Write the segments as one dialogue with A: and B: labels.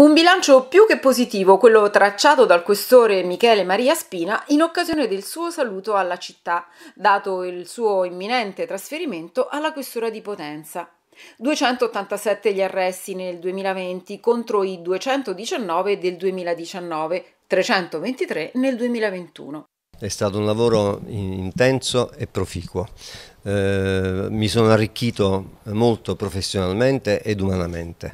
A: Un bilancio più che positivo, quello tracciato dal questore Michele Maria Spina in occasione del suo saluto alla città, dato il suo imminente trasferimento alla questura di Potenza. 287 gli arresti nel 2020 contro i 219 del 2019, 323 nel 2021.
B: È stato un lavoro intenso e proficuo. Eh, mi sono arricchito molto professionalmente ed umanamente.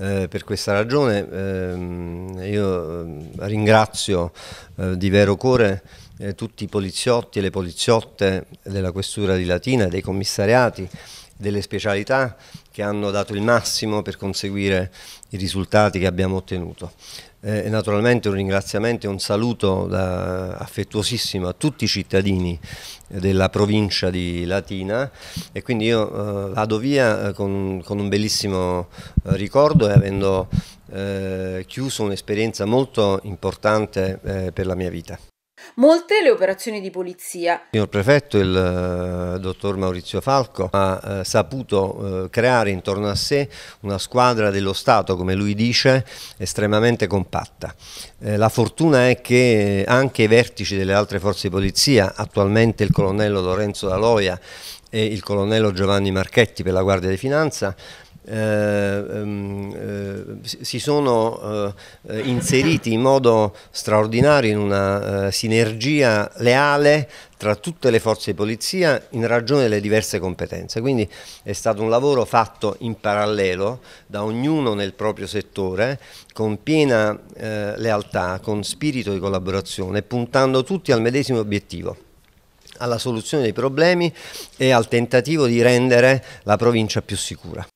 B: Eh, per questa ragione ehm, io ehm, ringrazio eh, di vero cuore eh, tutti i poliziotti e le poliziotte della Questura di Latina, dei commissariati delle specialità che hanno dato il massimo per conseguire i risultati che abbiamo ottenuto. Eh, naturalmente un ringraziamento e un saluto da, affettuosissimo a tutti i cittadini della provincia di Latina e quindi io eh, vado via eh, con, con un bellissimo eh, ricordo e avendo eh, chiuso un'esperienza molto importante eh, per la mia vita.
A: Molte le operazioni di polizia. Il
B: signor prefetto, il eh, dottor Maurizio Falco, ha eh, saputo eh, creare intorno a sé una squadra dello Stato, come lui dice, estremamente compatta. la fortuna è che anche i vertici delle altre forze di polizia, attualmente il colonnello Lorenzo Daloia e il colonnello Giovanni Marchetti per la Guardia di Finanza, ehm, si sono eh, eh, inseriti in modo straordinario in una eh, sinergia leale tra tutte le forze di polizia in ragione delle diverse competenze. Quindi è stato un lavoro fatto in parallelo da ognuno nel proprio settore con piena eh, lealtà, con spirito di collaborazione, puntando tutti al medesimo obiettivo alla soluzione dei problemi e al tentativo di rendere la provincia più sicura.